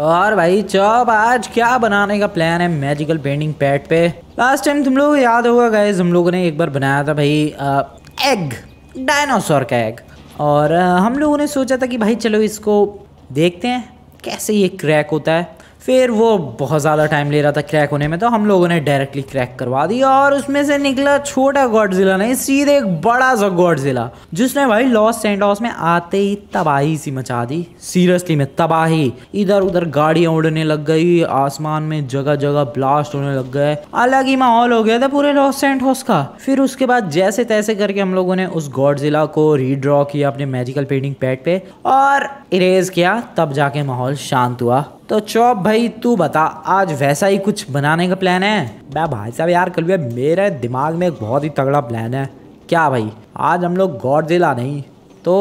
और भाई चौब आज क्या बनाने का प्लान है मैजिकल पेंटिंग पैड पे लास्ट टाइम तुम लोग याद होगा गए हम लोगों ने एक बार बनाया था भाई एग डायनासोर का एग और हम लोगों ने सोचा था कि भाई चलो इसको देखते हैं कैसे ये क्रैक होता है फिर वो बहुत ज़्यादा टाइम ले रहा था क्रैक होने में तो हम लोगों ने डायरेक्टली क्रैक करवा दिया और उसमें से निकला छोटा जिला नहीं सीधे एक बड़ा सा जिला जिसने भाई लॉस सेंट लॉस में आते ही तबाही सी मचा दी सीरियसली में तबाही इधर उधर गाड़ियाँ उड़ने लग गई आसमान में जगह जगह ब्लास्ट होने लग गए अलग ही माहौल हो गया था पूरे लॉस सेंट हाउस का फिर उसके बाद जैसे तैसे करके हम लोगों ने उस जिला को रीड्रॉ किया अपने मैजिकल पेंटिंग पैड पे और इरेज किया तब जाके माहौल शांत हुआ तो चौप भाई तू बता आज वैसा ही कुछ बनाने का प्लान है मैं भाई साहब यार कल मेरे दिमाग में एक बहुत ही तगड़ा प्लान है क्या भाई आज हम लोग गौर जिला नहीं तो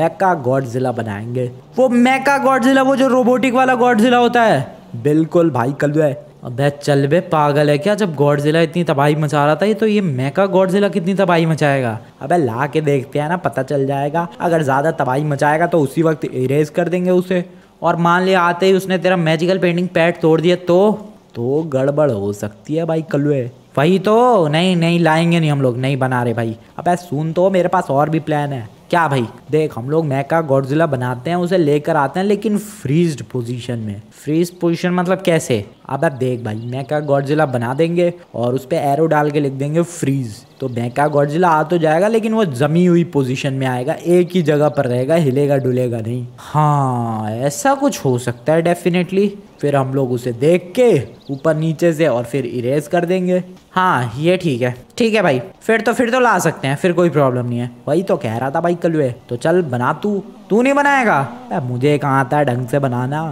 मैका जिला बनाएंगे वो मैका जिला वो जो रोबोटिक वाला जिला होता है बिल्कुल भाई कल अब अबे चल बे पागल है क्या जब जिला इतनी तबाही मचा रहा था ये तो ये मैका जिला कितनी तबाही मचाएगा अबे ला के देखते हैं ना पता चल जाएगा अगर ज़्यादा तबाही मचाएगा तो उसी वक्त इरेज कर देंगे उसे और मान लिया आते ही उसने तेरा मैजिकल पेंटिंग पैड तोड़ दिया तो तो गड़बड़ हो सकती है भाई कलुए वही तो नहीं नहीं लाएंगे नहीं हम लोग नहीं बना रहे भाई अब सुन तो मेरे पास और भी प्लान है क्या भाई देख हम लोग मैका गॉडजिला बनाते हैं उसे लेकर आते हैं लेकिन फ्रीज पोजीशन में फ्रीज पोजीशन मतलब कैसे अब आप देख भाई मैका गॉडजिला बना देंगे और उस पर एरो डाल के लिख देंगे फ्रीज तो मैका गॉडजिला आ तो जाएगा लेकिन वो जमी हुई पोजीशन में आएगा एक ही जगह पर रहेगा हिलेगा डुलेगा नहीं हाँ ऐसा कुछ हो सकता है डेफिनेटली फिर हम लोग उसे देख के ऊपर नीचे से और फिर इरेज कर देंगे हाँ ये ठीक है ठीक है भाई फिर तो फिर तो ला सकते हैं फिर कोई प्रॉब्लम नहीं है वही तो कह रहा था भाई कलुए तो चल बना तू तू नहीं बनाएगा मुझे कहाँ आता है ढंग से बनाना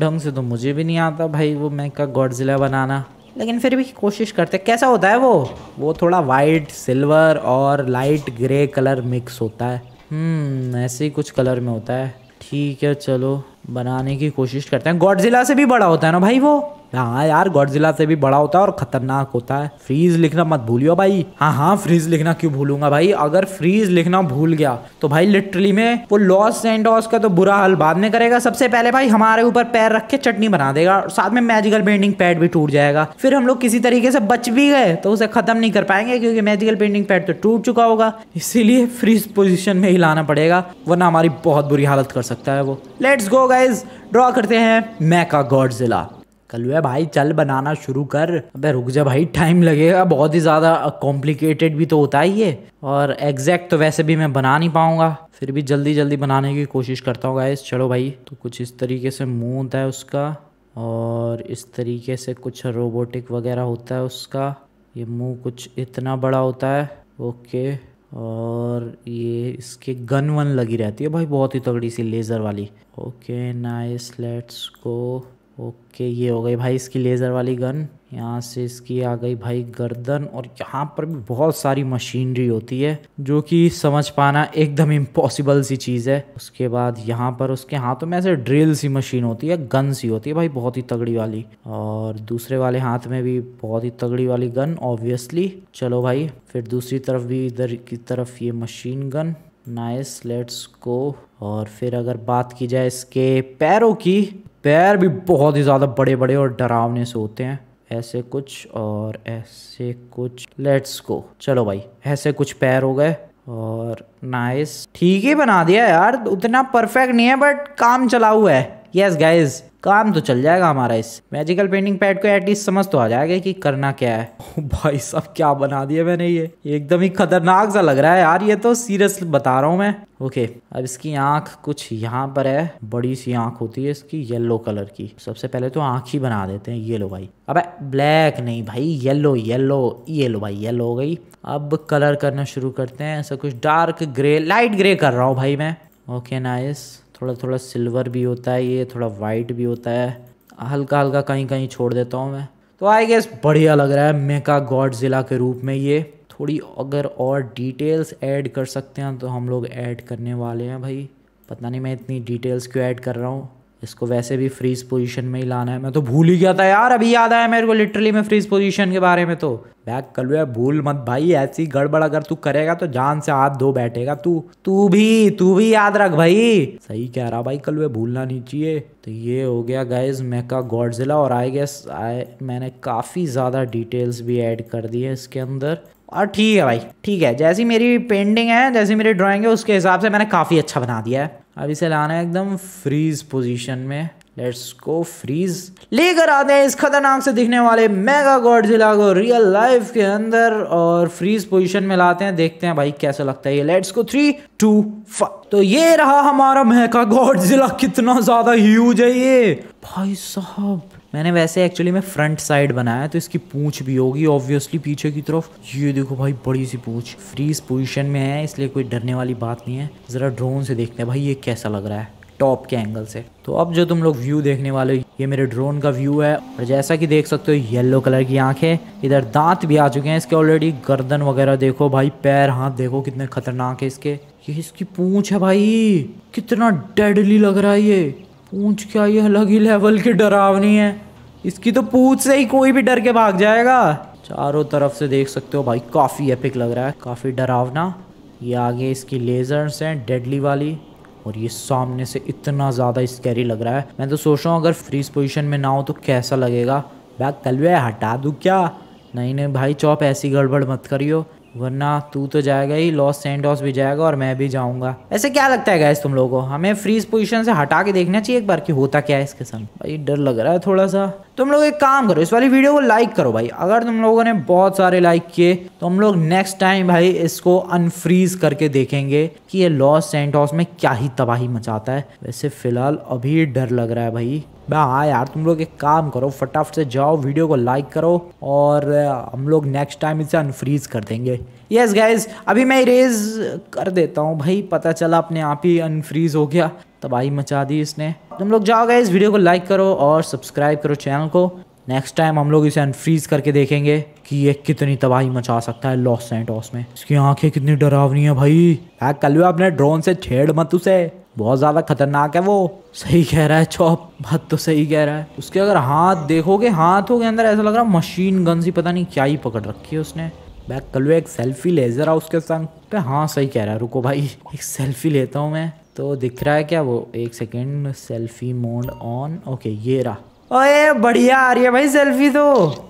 ढंग से तो मुझे भी नहीं आता भाई वो मैं का गॉडजिला बनाना लेकिन फिर भी कोशिश करते कैसा होता है वो वो थोड़ा वाइट सिल्वर और लाइट ग्रे कलर मिक्स होता है हम्म, ऐसे ही कुछ कलर में होता है ठीक है चलो बनाने की कोशिश करते हैं गॉडजिला से भी बड़ा होता है ना भाई वो हाँ यार गॉडजिला से भी बड़ा होता है और खतरनाक होता है फ्रीज लिखना मत भूलियो भाई हाँ हाँ फ्रीज लिखना क्यों भूलूंगा भाई अगर फ्रीज लिखना भूल गया तो भाई लिटरली में वो लॉस एंड का तो बुरा हाल बाद में करेगा सबसे पहले भाई हमारे ऊपर पैर रख के चटनी बना देगा और साथ में मैजिकल पेंटिंग पैड भी टूट जाएगा फिर हम लोग किसी तरीके से बच भी गए तो उसे खत्म नहीं कर पाएंगे क्योंकि मैजिकल पेंटिंग पैड तो टूट चुका होगा इसीलिए फ्रीज पोजिशन में ही लाना पड़ेगा वरना हमारी बहुत बुरी हालत कर सकता है वो लेट्स गो गाइज ड्रॉ करते हैं मैका जिला कलवे भाई चल बनाना शुरू कर अबे रुक जा भाई टाइम लगेगा बहुत ही ज़्यादा कॉम्प्लिकेटेड भी तो होता ही है और एग्जैक्ट तो वैसे भी मैं बना नहीं पाऊंगा फिर भी जल्दी जल्दी बनाने की कोशिश करता हूँ गाइस चलो भाई तो कुछ इस तरीके से मुँह होता है उसका और इस तरीके से कुछ रोबोटिक वगैरह होता है उसका ये मुंह कुछ इतना बड़ा होता है ओके और ये इसके गन वन लगी रहती है भाई बहुत ही तगड़ी सी लेज़र वाली okay nice let's go okay ये हो गई भाई इसकी लेज़र वाली गन यहाँ से इसकी आ गई भाई गर्दन और यहाँ पर भी बहुत सारी मशीनरी होती है जो कि समझ पाना एकदम इम्पॉसिबल सी चीज़ है उसके बाद यहाँ पर उसके हाथों में ऐसे ड्रिल सी मशीन होती है गन सी होती है भाई बहुत ही तगड़ी वाली और दूसरे वाले हाथ में भी बहुत ही तगड़ी वाली गन ऑब्वियसली चलो भाई फिर दूसरी तरफ भी इधर की तरफ ये मशीन गन नाइस लेट्स को और फिर अगर बात की जाए इसके पैरों की पैर भी बहुत ही ज़्यादा बड़े बड़े और डरावने से होते हैं ऐसे कुछ और ऐसे कुछ लेट्स गो चलो भाई ऐसे कुछ पैर हो गए और नाइस ठीक ही बना दिया यार उतना परफेक्ट नहीं है बट काम चला हुआ है यस गाइस काम तो चल जाएगा हमारा इस मैजिकल पेंटिंग पैड को एटलीस्ट समझ तो आ जाएगा कि करना क्या है भाई सब क्या बना दिया मैंने ये एकदम ही खतरनाक सा लग रहा है यार ये तो सीरियस बता रहा हूँ मैं ओके अब इसकी आंख कुछ यहाँ पर है बड़ी सी आंख होती है इसकी येलो कलर की सबसे पहले तो आंख ही बना देते हैं ये लो भाई अब ब्लैक नहीं भाई येलो येलो ये लो भाई येलो हो गई अब कलर करना शुरू करते हैं ऐसा कुछ डार्क ग्रे लाइट ग्रे कर रहा हूँ भाई मैं ओके नाइस थोड़ा थोड़ा सिल्वर भी होता है ये थोड़ा वाइट भी होता है हल्का हल्का कहीं कहीं छोड़ देता हूँ मैं तो आई गेस बढ़िया लग रहा है मेका गॉड ज़िला के रूप में ये थोड़ी अगर और डिटेल्स ऐड कर सकते हैं तो हम लोग ऐड करने वाले हैं भाई पता नहीं मैं इतनी डिटेल्स क्यों ऐड कर रहा हूँ इसको वैसे भी फ्रीज पोजीशन में ही लाना है मैं तो भूल ही गया था यार अभी याद आया मेरे को लिटरली में फ्रीज पोजीशन के बारे में तो बैक कलुआ भूल मत भाई ऐसी गड़बड़ अगर तू करेगा तो जान से हाथ धो बैठेगा तू तू भी तू भी याद रख भाई सही कह रहा भाई कल भूलना नहीं चाहिए तो ये हो गया गाइज मैका गॉडजिला और आई गेस आई मैंने काफ़ी ज़्यादा डिटेल्स भी ऐड कर दी है इसके अंदर और ठीक है भाई ठीक है जैसी मेरी पेंटिंग है जैसी मेरी ड्राइंग है उसके हिसाब से मैंने काफ़ी अच्छा बना दिया है अब इसे लाना है एकदम फ्रीज पोजीशन में लेट्स गो फ्रीज लेकर आते हैं इस खतरनाक से दिखने वाले मेगा जिला को रियल लाइफ के अंदर और फ्रीज पोजीशन में लाते हैं देखते हैं भाई कैसा लगता है ये लेट्स को थ्री टू फाइव तो ये रहा हमारा मेगा जिला कितना ज्यादा ह्यूज है ये भाई साहब मैंने वैसे एक्चुअली में फ्रंट साइड बनाया तो इसकी पूछ भी होगी ऑब्वियसली पीछे की तरफ ये देखो भाई बड़ी सी पूछ फ्रीज पोजिशन में है इसलिए कोई डरने वाली बात नहीं है ज़रा ड्रोन से देखते हैं भाई ये कैसा लग रहा है टॉप के एंगल से तो अब जो तुम लोग व्यू देखने वाले ये मेरे ड्रोन का व्यू है और जैसा कि देख सकते हो येलो कलर की आंखें इधर दांत भी आ चुके हैं इसके ऑलरेडी गर्दन वगैरह देखो भाई पैर हाथ देखो कितने खतरनाक है इसके ये इसकी पूंछ है भाई कितना डेडली लग रहा है ये पूंछ क्या ये अलग ही लेवल की डरावनी है इसकी तो पूछ से ही कोई भी डर के भाग जाएगा चारों तरफ से देख सकते हो भाई काफ़ी एपिक लग रहा है काफ़ी डरावना ये आगे इसकी लेजर्स हैं डेडली वाली और ये सामने से इतना ज़्यादा स्कैरी लग रहा है मैं तो सोच रहा हूँ अगर फ्रीज पोजीशन में ना हो तो कैसा लगेगा बैग कलवे हटा दू क्या नहीं नहीं भाई चौप ऐसी गड़बड़ मत करियो वरना तू तो जाएगा ही लॉस सैंडॉस भी जाएगा और मैं भी जाऊंगा ऐसे क्या लगता है गैस तुम लोगों को हमें फ्रीज पोजीशन से हटा के देखना चाहिए एक बार कि होता क्या है इसके संग भाई डर लग रहा है थोड़ा सा तुम लोग एक काम करो इस वाली वीडियो को लाइक करो भाई अगर तुम लोगों ने बहुत सारे लाइक किए तो हम लोग नेक्स्ट टाइम भाई इसको अनफ्रीज करके देखेंगे कि ये लॉस सेंटॉस में क्या ही तबाही मचाता है वैसे फिलहाल अभी डर लग रहा है भाई बा हाँ यार तुम लोग एक काम करो फटाफट से जाओ वीडियो को लाइक करो और हम लोग नेक्स्ट टाइम इसे अनफ्रीज कर देंगे यस गाइज अभी मैं इरेज कर देता हूँ भाई पता चला अपने आप ही अनफ्रीज हो गया तबाही मचा दी इसने तुम लोग जाओ गाइज वीडियो को लाइक करो और सब्सक्राइब करो चैनल को नेक्स्ट टाइम हम लोग इसे अनफ्रीज करके देखेंगे कि ये कितनी तबाही मचा सकता है लॉस सेंटोस में इसकी आंखें कितनी डरावनी है भाई कल भी आपने ड्रोन से छेड़ मत उसे बहुत ज़्यादा खतरनाक है वो सही कह रहा है चौप बात तो सही कह रहा है उसके अगर हाथ देखोगे हाथों के अंदर ऐसा लग रहा है मशीन गन सी पता नहीं क्या ही पकड़ रखी है उसने बैक कल एक सेल्फी ले जरा उसके संग पे हाँ सही कह रहा है रुको भाई एक सेल्फी लेता हूँ मैं तो दिख रहा है क्या वो एक second selfie mode on okay ये रहा ओए बढ़िया आ रही है भाई सेल्फी तो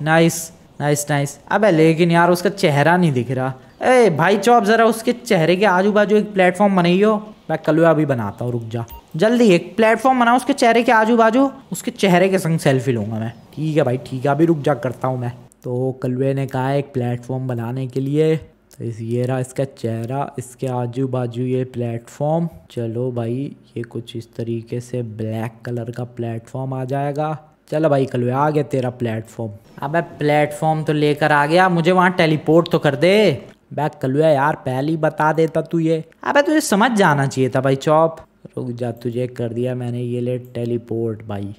नाइस नाइस नाइस अबे लेकिन यार उसका चेहरा नहीं दिख रहा ए भाई चौप जरा उसके चेहरे के आजू बाजू एक प्लेटफॉर्म बनाइयो मैं कलुआ भी बनाता हूँ रुक जा जल्दी एक प्लेटफॉर्म बनाओ उसके चेहरे के आजू बाजू उसके चेहरे के संग सेल्फी लूंगा मैं ठीक है भाई ठीक है अभी रुक जा करता हूँ मैं तो कलुए ने कहा एक प्लेटफॉर्म बनाने के लिए तो इस ये रहा इसका चेहरा इसके आजू बाजू ये प्लेटफॉर्म चलो भाई ये कुछ इस तरीके से ब्लैक कलर का प्लेटफॉर्म आ जाएगा चलो भाई कल आ गया तेरा प्लेटफॉर्म अब प्लेटफॉर्म तो लेकर आ गया मुझे वहाँ टेलीपोर्ट तो कर दे बैग कलुआ यार पहले ही बता देता तू ये अबे तुझे समझ जाना चाहिए था भाई चौप रुक जा तुझे कर दिया मैंने ये ले टेलीपोर्ट भाई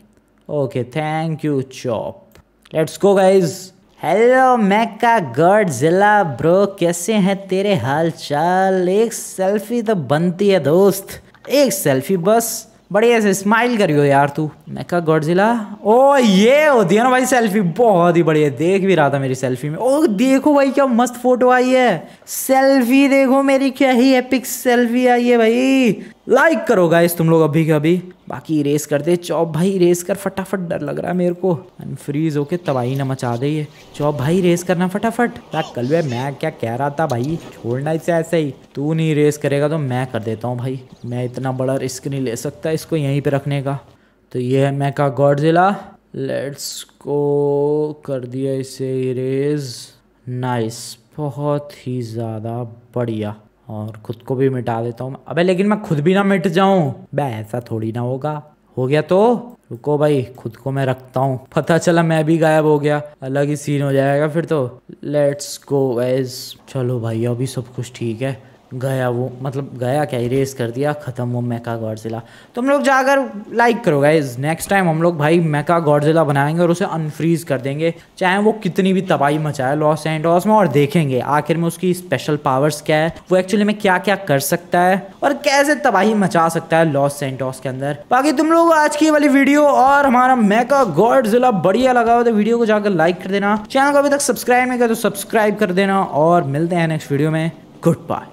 okay thank you chop let's go guys hello मैका गर्ड जिला ब्रो कैसे हैं तेरे हाल चाल एक सेल्फी तो बनती है दोस्त एक सेल्फी बस बड़े ऐसे स्माइल करियो यार तू मैं कहा जिला ओ ये होती है ना भाई सेल्फी बहुत ही बढ़िया देख भी रहा था मेरी सेल्फी में ओ देखो भाई क्या मस्त फोटो आई है सेल्फी देखो मेरी क्या ही एपिक सेल्फी आई है भाई लाइक करो गाइस तुम लोग अभी के अभी बाकी रेस कर दे चौप भाई रेस कर फटाफट डर लग रहा है मेरे को फ्रीज होके तबाही ना मचा दे ये चौप भाई रेस करना फटाफट क्या कल वे मैं क्या कह रहा था भाई छोड़ना इसे ऐसे ही तू नहीं रेस करेगा तो मैं कर देता हूँ भाई मैं इतना बड़ा रिस्क नहीं ले सकता इसको यहीं पर रखने का तो ये है मैं का गॉड लेट्स को कर दिया इसे रेस नाइस बहुत ही ज़्यादा बढ़िया और खुद को भी मिटा देता हूँ अबे लेकिन मैं खुद भी ना मिट जाऊं बे ऐसा थोड़ी ना होगा हो गया तो रुको भाई खुद को मैं रखता हूँ पता चला मैं भी गायब हो गया अलग ही सीन हो जाएगा फिर तो लेट्स गो एज चलो भाई अभी सब कुछ ठीक है गया वो मतलब गया क्या इरेज कर दिया ख़त्म वो मैका गॉडजिला तुम लोग जाकर लाइक करो गाइज नेक्स्ट टाइम हम लोग भाई मैका गॉडजिला बनाएंगे और उसे अनफ्रीज कर देंगे चाहे वो कितनी भी तबाही मचाए लॉस एंड लॉस में और देखेंगे आखिर में उसकी स्पेशल पावर्स क्या है वो एक्चुअली में क्या क्या कर सकता है और कैसे तबाही मचा सकता है लॉस एंड के अंदर बाकी तुम लोग आज की वाली वीडियो और हमारा मैका जिला बढ़िया लगा हो तो वीडियो को जाकर लाइक कर देना चैनल को अभी तक सब्सक्राइब नहीं कर तो सब्सक्राइब कर देना और मिलते हैं नेक्स्ट वीडियो में गुड बाय